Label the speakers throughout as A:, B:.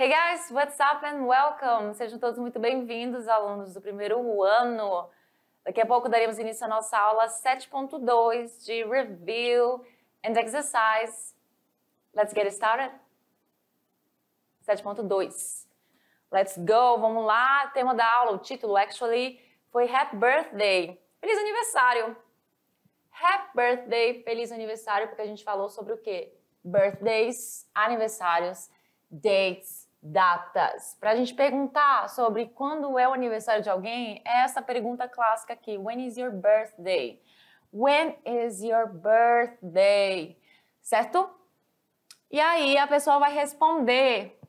A: Hey guys, what's up and welcome! Sejam todos muito bem-vindos, alunos do primeiro ano. Daqui a pouco daremos início à nossa aula 7.2 de Review and Exercise. Let's get started. 7.2. Let's go, vamos lá. O tema da aula, o título, actually, foi Happy Birthday. Feliz aniversário! Happy Birthday, feliz aniversário, porque a gente falou sobre o quê? Birthdays, aniversários, dates, datas. Para a gente perguntar sobre quando é o aniversário de alguém, é essa pergunta clássica aqui: When is your birthday? When is your birthday? Certo? E aí a pessoa vai responder,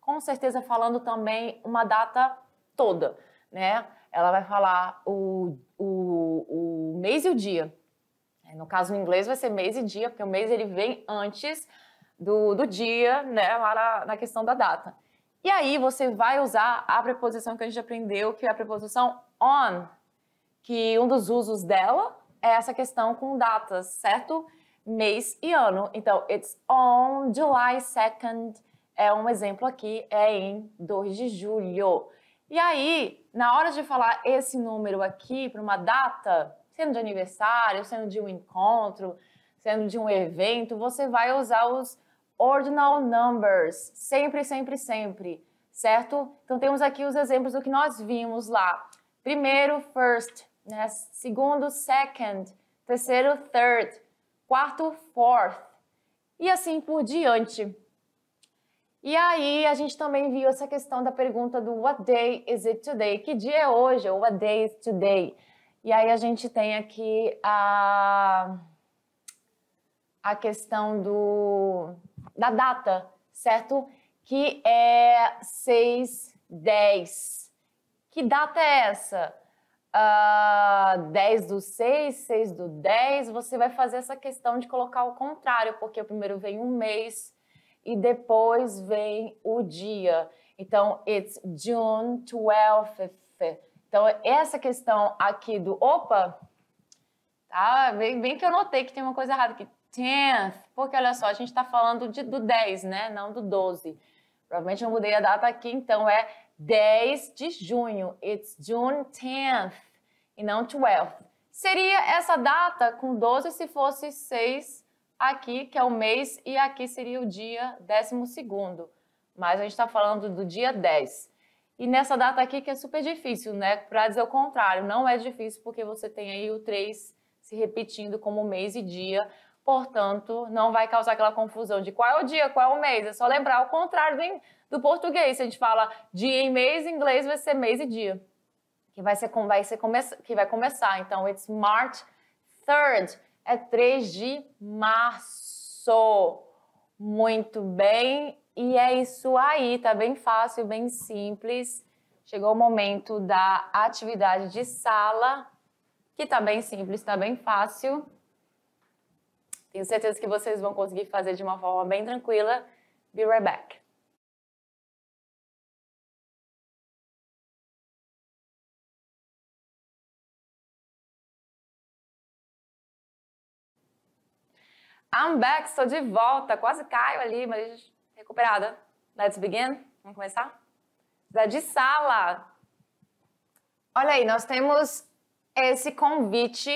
A: com certeza falando também uma data toda, né? Ela vai falar o, o, o mês e o dia. No caso, em inglês, vai ser mês e dia, porque o mês ele vem antes do, do dia, né, lá na, na questão da data. E aí você vai usar a preposição que a gente aprendeu, que é a preposição on, que um dos usos dela é essa questão com datas, certo? Mês e ano. Então, it's on July 2nd. É um exemplo aqui, é em 2 de julho. E aí, na hora de falar esse número aqui para uma data, sendo de aniversário, sendo de um encontro, sendo de um evento, você vai usar os ordinal numbers, sempre, sempre, sempre, certo? Então temos aqui os exemplos do que nós vimos lá. Primeiro, first, né? segundo, second, terceiro, third, quarto, fourth, e assim por diante. E aí a gente também viu essa questão da pergunta do what day is it today? Que dia é hoje? Ou what day is today? E aí a gente tem aqui a a questão do da data, certo? Que é 610. Que data é essa? Uh, ah, 10 do 6, 6 do 10, você vai fazer essa questão de colocar o contrário, porque primeiro vem o um mês e depois vem o dia. Então, it's June 12th. Então, essa questão aqui do opa, tá? Bem, bem que eu notei que tem uma coisa errada aqui. 10 porque olha só, a gente está falando de, do 10, né? Não do 12. Provavelmente eu mudei a data aqui, então é 10 de junho. It's June 10th e não 12 Seria essa data com 12 se fosse 6 aqui, que é o mês, e aqui seria o dia 12. Mas a gente está falando do dia 10. E nessa data aqui que é super difícil, né? Para dizer o contrário, não é difícil porque você tem aí o 3 se repetindo como mês e dia. Portanto, não vai causar aquela confusão de qual é o dia, qual é o mês. É só lembrar o contrário do, português. Se a gente fala dia e mês, em inglês vai ser mês e dia. Que vai, ser, vai ser come, que vai começar. Então, it's March 3rd. É 3 de março. Muito bem. E é isso aí. Tá bem fácil, bem simples. Chegou o momento da atividade de sala, que tá bem simples, tá bem fácil. Tenho certeza que vocês vão conseguir fazer de uma forma bem tranquila. Be right back. I'm back, estou de volta. Quase caio ali, mas recuperada. Let's begin. Vamos começar? Da de sala. Olha aí, nós temos esse convite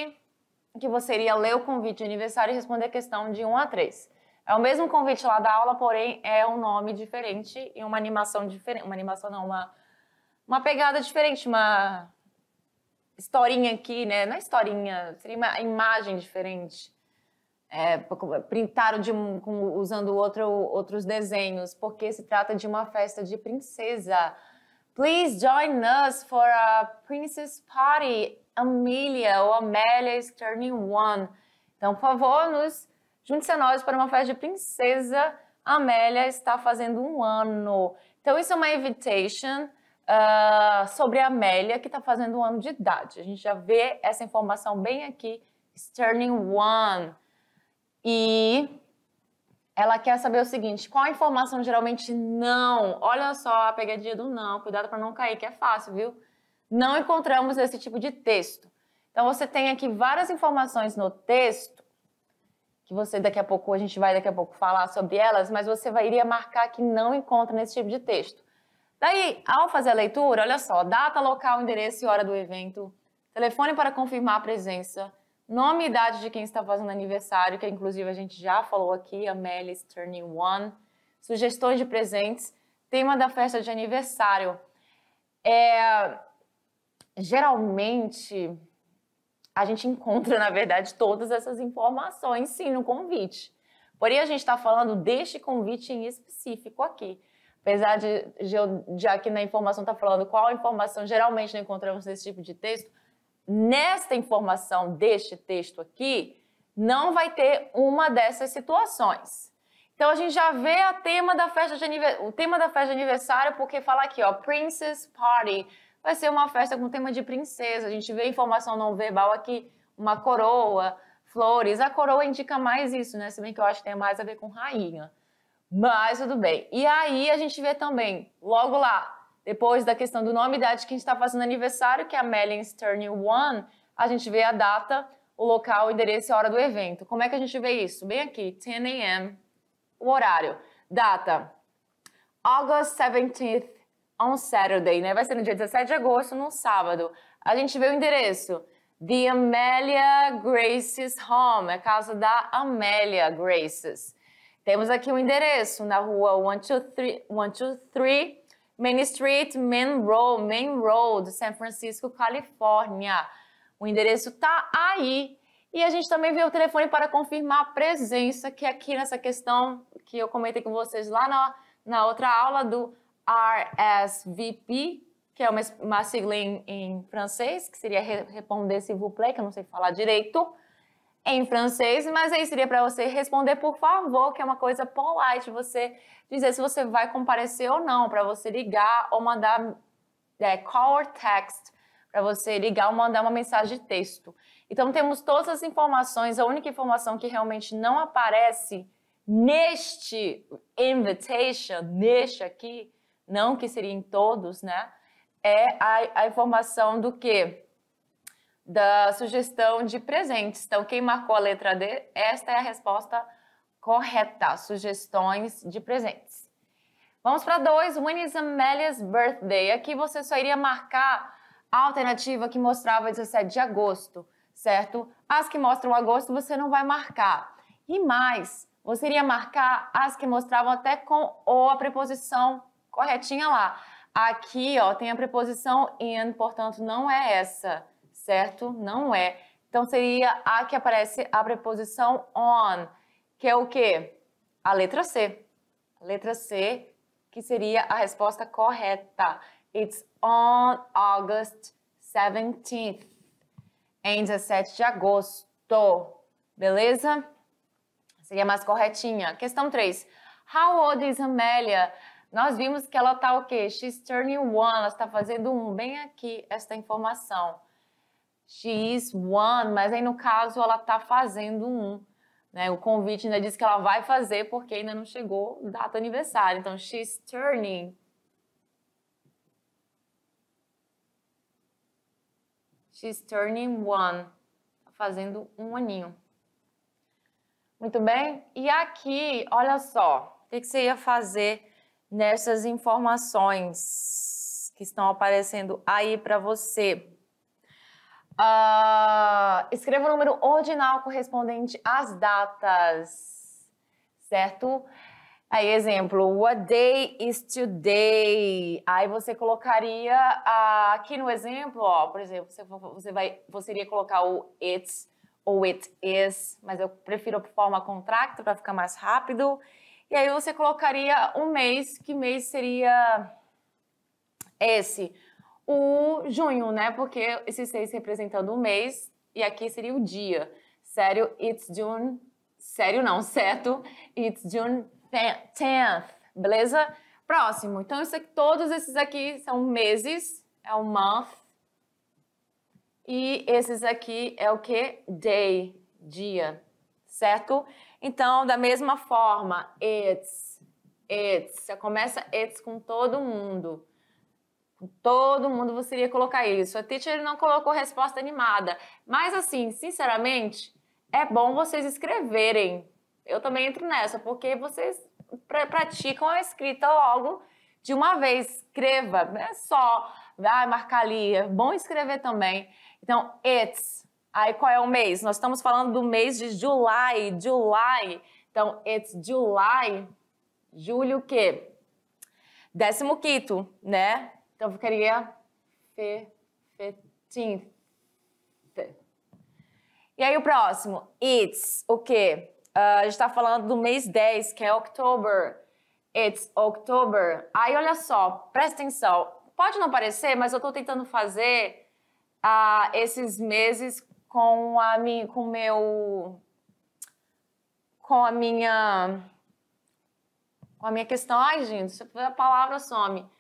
A: que você iria ler o convite de aniversário e responder a questão de 1 a 3. É o mesmo convite lá da aula, porém é um nome diferente e uma animação diferente. Uma animação não, uma, uma pegada diferente, uma historinha aqui, né? Não é historinha, seria uma imagem diferente. É, printaram de, com, usando outro, outros desenhos, porque se trata de uma festa de princesa. Please join us for a princess party Amelia ou Amélia is turning one. Então, por favor, nos junte-se a nós para uma festa de princesa. Amélia está fazendo um ano. Então, isso é uma invitation uh, sobre a Amélia, que está fazendo um ano de idade. A gente já vê essa informação bem aqui, is turning one. E ela quer saber o seguinte: qual a informação geralmente não? Olha só a pegadinha do não, cuidado para não cair, que é fácil, viu? não encontramos esse tipo de texto. Então você tem aqui várias informações no texto que você daqui a pouco a gente vai daqui a pouco falar sobre elas, mas você vai, iria marcar que não encontra nesse tipo de texto. Daí, ao fazer a leitura, olha só, data, local, endereço e hora do evento, telefone para confirmar a presença, nome e idade de quem está fazendo aniversário, que inclusive a gente já falou aqui, Amelis Turning One, sugestões de presentes, tema da festa de aniversário. É, geralmente a gente encontra, na verdade, todas essas informações, sim, no convite. Porém, a gente está falando deste convite em específico aqui. Apesar de, de eu, já que na informação está falando qual informação geralmente não encontramos nesse tipo de texto, nesta informação deste texto aqui, não vai ter uma dessas situações. Então a gente já vê a tema da festa de o tema da festa de aniversário, porque fala aqui, ó, Princess Party, vai ser uma festa com tema de princesa. A gente vê informação não verbal aqui, uma coroa, flores. A coroa indica mais isso, né? Se bem que eu acho que tem mais a ver com rainha. Mas tudo bem. E aí a gente vê também, logo lá, depois da questão do nome e idade que a gente está fazendo aniversário, que é a Mellin's Turning One, a gente vê a data, o local, o endereço e a hora do evento. Como é que a gente vê isso? Bem aqui, 10 a.m., o horário. Data, August 17th, on Saturday, né? Vai ser no dia 17 de agosto, num sábado. A gente vê o endereço. The Amelia Grace's Home, é a casa da Amelia Grace's. Temos aqui o um endereço na rua 123, Main Street, Main Road, Main Road, San Francisco, Califórnia. O endereço tá aí. E a gente também vê o telefone para confirmar a presença, que é aqui nessa questão que eu comentei com vocês lá na, na outra aula do RSVP, que é uma, uma sigla em, em, francês, que seria responder s'il vous plaît, que eu não sei falar direito em francês, mas aí seria para você responder por favor, que é uma coisa polite, você dizer se você vai comparecer ou não, para você ligar ou mandar é, call or text, para você ligar ou mandar uma mensagem de texto. Então temos todas as informações, a única informação que realmente não aparece neste invitation, neste aqui, não que seria em todos, né? É a, a informação do que? Da sugestão de presentes. Então, quem marcou a letra D, esta é a resposta correta. Sugestões de presentes. Vamos para dois. When is Amelia's birthday? Aqui você só iria marcar a alternativa que mostrava 17 de agosto, certo? As que mostram agosto você não vai marcar. E mais, você iria marcar as que mostravam até com ou a preposição corretinha lá. Aqui, ó, tem a preposição in, portanto, não é essa, certo? Não é. Então, seria a que aparece a preposição on, que é o quê? A letra C. letra C, que seria a resposta correta. It's on August 17th. Em 17 de agosto. Beleza? Seria mais corretinha. Questão 3. How old is Amelia? Nós vimos que ela está o quê? She's turning one, ela está fazendo um bem aqui, esta informação. She is one, mas aí no caso ela está fazendo um. Né? O convite ainda diz que ela vai fazer porque ainda não chegou data aniversário. Então, she's turning. She's turning one. Tá fazendo um aninho. Muito bem? E aqui, olha só, o que você ia fazer? nessas informações que estão aparecendo aí para você. Uh, escreva o número ordinal correspondente às datas, certo? Aí, exemplo, what day is today? Aí você colocaria uh, aqui no exemplo, ó, por exemplo, você, você, vai, você iria colocar o it's ou it is, mas eu prefiro a forma contracta para ficar mais rápido. E aí você colocaria um mês, que mês seria esse? O junho, né? Porque esses seis representando o mês, e aqui seria o dia. Sério, it's June. Sério não, certo? It's June 10th, beleza? Próximo. Então, isso aqui, todos esses aqui são meses, é o month. E esses aqui é o que? Day, dia, certo? Então, da mesma forma, it's, it's. Você começa it's com todo mundo. Com todo mundo você iria colocar isso. A teacher não colocou resposta animada. Mas, assim, sinceramente, é bom vocês escreverem. Eu também entro nessa, porque vocês pr praticam a escrita logo de uma vez. Escreva, não é só ah, marcar ali. É bom escrever também. Então, it's Aí qual é o mês? Nós estamos falando do mês de July, July. Então, it's July, julho o quê? Décimo quinto, né? Então, ficaria fe, fetint. E aí o próximo, it's o quê? Uh, a gente está falando do mês 10, que é October. It's October. Aí olha só, presta atenção. Pode não parecer, mas eu estou tentando fazer uh, esses meses com a minha, com meu, com a minha, com a minha questão, ai gente, a palavra some.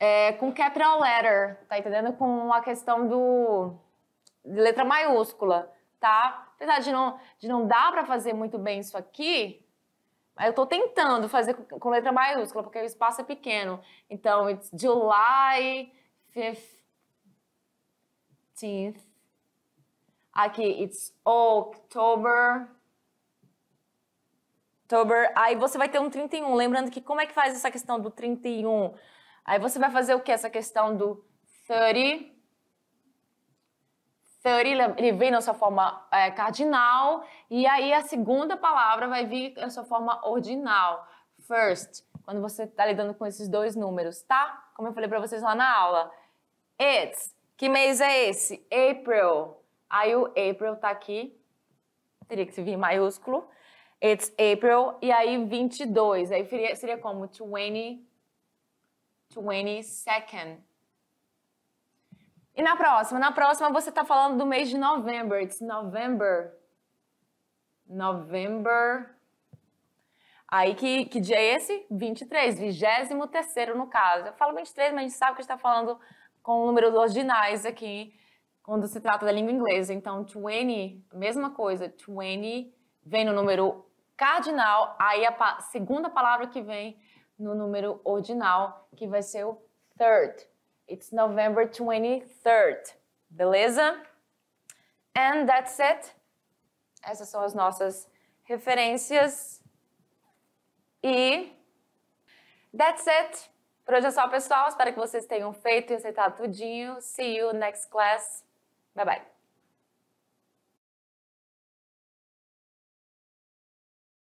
A: É, com capital letter, tá entendendo? Com a questão do letra maiúscula, tá? Apesar de não, de não dar para fazer muito bem isso aqui, eu estou tentando fazer com, com letra maiúscula, porque o espaço é pequeno. Então, it's July 15th. Aqui, it's October. October. Aí você vai ter um 31. Lembrando que como é que faz essa questão do 31? Aí você vai fazer o que? Essa questão do 30. 30, ele vem na sua forma é, cardinal. E aí a segunda palavra vai vir na sua forma ordinal. First. Quando você está lidando com esses dois números, tá? Como eu falei para vocês lá na aula. It's. Que mês é esse? April. Aí o April tá aqui, teria que vir maiúsculo. It's April, e aí 22. Aí seria, seria como 20, 22nd. E na próxima? Na próxima você tá falando do mês de novembro. It's November. November. Aí que, que dia é esse? 23, 23 no caso. Eu falo 23, mas a gente sabe que está falando com números ordinais aqui quando se trata da língua inglesa. Então, 20, mesma coisa, 20 vem no número cardinal, aí a pa segunda palavra que vem no número ordinal, que vai ser o third. It's November 23rd. Beleza? And that's it. Essas são as nossas referências. E that's it. Por hoje é só, pessoal. Espero que vocês tenham feito e aceitado tudinho. See you next class. Bye bye.